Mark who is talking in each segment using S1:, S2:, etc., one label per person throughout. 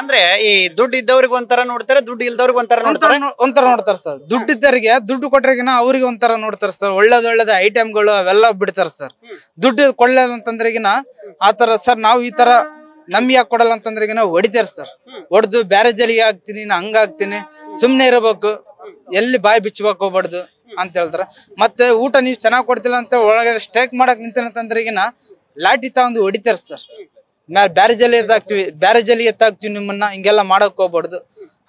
S1: ಅಂದ್ರೆ ಈ ದುಡ್ಡು ಇದ್ದವ್ರಿಗೆ ಒಂಥರ ನೋಡ್ತಾರೆ ದುಡ್ಡು ಇಲ್ದವ್ರಿಗೆ ಒಂಥರ ನೋಡ್ತಾರೆ ಒಂಥರ ನೋಡ್ತಾರೆ ಸರ್ ದುಡ್ಡು ಇದ್ದವರಿಗೆ ದುಡ್ಡು ಕೊಟ್ಟರೆಗಿನ ಅವ್ರಿಗೆ ಒಂಥರ ನೋಡ್ತಾರೆ ಸರ್ ಒಳ್ಳೇದ್ ಐಟಮ್ಗಳು ಅವೆಲ್ಲ ಬಿಡ್ತಾರೆ ಸರ್ ದುಡ್ಡು ಅಂತಂದ್ರಗಿನ ಆತರ ಸರ್ ನಾವ್ ಈ ತರ ನಮ್ಗೆ ಯಾಕೆ ಕೊಡಲ್ಲ ಅಂತಂದ್ರೆಗಿನ ಹೊಡಿತಾರೆ ಸರ್ ಹೊಡೆದು ಬ್ಯಾರೆ ಜಲಿಗೆ ಹಾಕ್ತೀನಿ ನಾ ಹಂಗಾಗ್ತೀನಿ ಸುಮ್ನೆ ಇರಬೇಕು ಎಲ್ಲಿ ಬಾಯಿ ಬಿಚ್ಚಬೇಕು ಹೋಗ್ಬಾರ್ದು ಅಂತ ಹೇಳ್ತಾರೆ ಮತ್ತೆ ಊಟ ನೀವು ಚೆನ್ನಾಗ್ ಕೊಡ್ತಿಲ್ಲ ಅಂತ ಒಳಗಡೆ ಸ್ಟ್ರೈಕ್ ಮಾಡಕ್ ನಿಂತಂತಂದ್ರೆಗಿನ ಲಾಠಿ ತಗೊಂಡು ಹೊಡಿತಾರೆ ಸರ್ ಮ್ಯಾಲ ಬ್ಯಾರೇಜಲ್ಲಿ ಎತ್ತಾಕ್ತಿವಿ ಬ್ಯಾರೇಜಲ್ಲಿ ಎತ್ತಾಕ್ತಿವಿ ನಿಮ್ಮನ್ನ ಹಿಂಗೆಲ್ಲ ಮಾಡಕ್ ಹೋಗ್ಬಾರ್ದು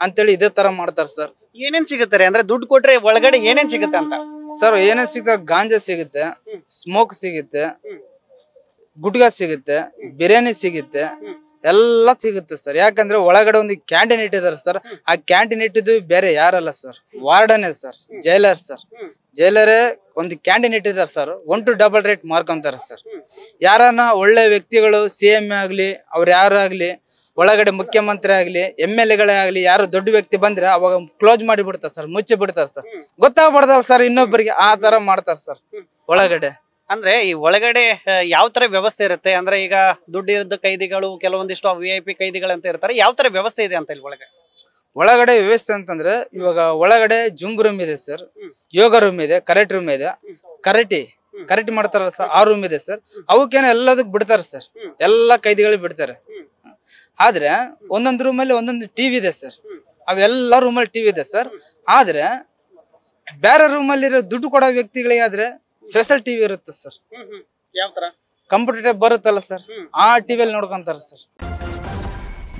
S1: ಅಂತೇಳಿ ಇದೇ ತರ ಮಾಡ್ತಾರೆ ಸರ್ ಏನೇನ್ ಸಿಗುತ್ತಾರೆ ಅಂದ್ರೆ ದುಡ್ಡು ಕೊಟ್ರೆ ಒಳಗಡೆ ಏನೇನ್ ಸಿಗುತ್ತೆ ಅಂತ ಸರ್ ಏನೇನ್ ಸಿಗುತ್ತೆ ಗಾಂಜಾ ಸಿಗುತ್ತೆ ಸ್ಮೋಕ್ ಸಿಗುತ್ತೆ ಗುಟ್ಗಾ ಸಿಗುತ್ತೆ ಬಿರಿಯಾನಿ ಸಿಗುತ್ತೆ ಎಲ್ಲ ಸಿಗುತ್ತೆ ಸರ್ ಯಾಕಂದ್ರೆ ಒಳಗಡೆ ಒಂದು ಕ್ಯಾಂಟೀನ್ ಇಟ್ಟಿದ್ದಾರೆ ಸರ್ ಆ ಕ್ಯಾಂಟೀನ್ ಇಟ್ಟಿದ್ದು ಬೇರೆ ಯಾರಲ್ಲ ಸರ್ ವಾರ್ಡನೇ ಸರ್ ಜೈಲರ್ ಸರ್ ಜೈಲರೇ ಒಂದು ಕ್ಯಾಂಟೀನ್ ಇಟ್ಟಿದ್ದಾರೆ sir one two double rate ಮಾರ್ಕೊಂತಾರೆ ಸರ್ ಯಾರನ್ನ ಒಳ್ಳೆ ವ್ಯಕ್ತಿಗಳು ಸಿ ಎಂ ಆಗಲಿ ಅವ್ರು ಯಾರಾಗಲಿ ಒಳಗಡೆ ಮುಖ್ಯಮಂತ್ರಿ ಆಗಲಿ ಎಮ್ ಎಲ್ ಎಗಳೇ ಆಗಲಿ ಯಾರು ದೊಡ್ಡ ವ್ಯಕ್ತಿ ಬಂದ್ರೆ ಅವಾಗ ಕ್ಲೋಸ್ ಮಾಡಿ ಸರ್ ಮುಚ್ಚಿ ಬಿಡ್ತಾರೆ ಸರ್ ಗೊತ್ತಾಗ್ಬಾರ್ದಲ್ಲ ಸರ್ ಇನ್ನೊಬ್ಬರಿಗೆ ಆ ತರ ಮಾಡ್ತಾರೆ ಸರ್
S2: ಒಳಗಡೆ ಅಂದ್ರೆ ಈ ಒಳಗಡೆ ಯಾವ ತರ ವ್ಯವಸ್ಥೆ ಇರುತ್ತೆ ಅಂದ್ರೆ ಈಗ ದುಡ್ಡಿರದ ಕೈದಿಗಳು ಕೆಲವೊಂದಿಷ್ಟು ವಿ ಐ ಪಿ ಕೈದಿಗಳಂತ ಇರ್ತಾರೆ ಯಾವ ತರ ವ್ಯವಸ್ಥೆ ಇದೆ ಅಂತ ಇಲ್ಲಿ ಒಳಗಡೆ
S1: ಒಳಗಡೆ ವ್ಯವಸ್ಥೆ ಅಂತಂದ್ರೆ ಇವಾಗ ಒಳಗಡೆ ಜುಮ್ ರೂಮ್ ಇದೆ ಸರ್ ಯೋಗ ರೂಮ್ ಇದೆ ಕರೆಟ್ ರೂಮ್ ಇದೆ ಕರಟಿ ಕರೆಕ್ಟ್ ಮಾಡ್ತಾರಲ್ಲ ಸರ್ ಆ ರೂಮ್ ಇದೆ ಸರ್ ಅವಕ್ಕೇನೋ ಎಲ್ಲದಕ್ಕೆ ಬಿಡ್ತಾರೆ ಸರ್ ಎಲ್ಲ ಕೈದಿಗಳಿಗೆ ಬಿಡ್ತಾರೆ ಆದ್ರೆ ಒಂದೊಂದು ರೂಮಲ್ಲಿ ಒಂದೊಂದು ಟಿವಿ ಇದೆ ಸರ್ ಅವೆಲ್ಲ ರೂಮಲ್ಲಿ ಟಿವಿ ಇದೆ ಸರ್ ಆದ್ರೆ ಬೇರೆ ರೂಮಲ್ಲಿರೋ ದುಡ್ಡು ಕೊಡೋ ವ್ಯಕ್ತಿಗಳಿಗೆ ಆದ್ರೆ ಸ್ಪೆಷಲ್ ಟಿವಿ ಇರುತ್ತೆ ಸರ್ ಕಂಪ್ಯೂಟರ್ ಬರುತ್ತಲ್ಲ ಸರ್ ಆ ಟಿವಿಯಲ್ಲಿ ನೋಡ್ಕೊಂತಾರೆ ಸರ್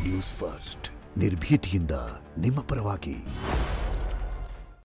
S1: ನ್ಯೂಸ್ ಫಸ್ಟ್
S2: ನಿರ್ಭೀತಿಯಿಂದ ನಿಮ್ಮ ಪರವಾಗಿ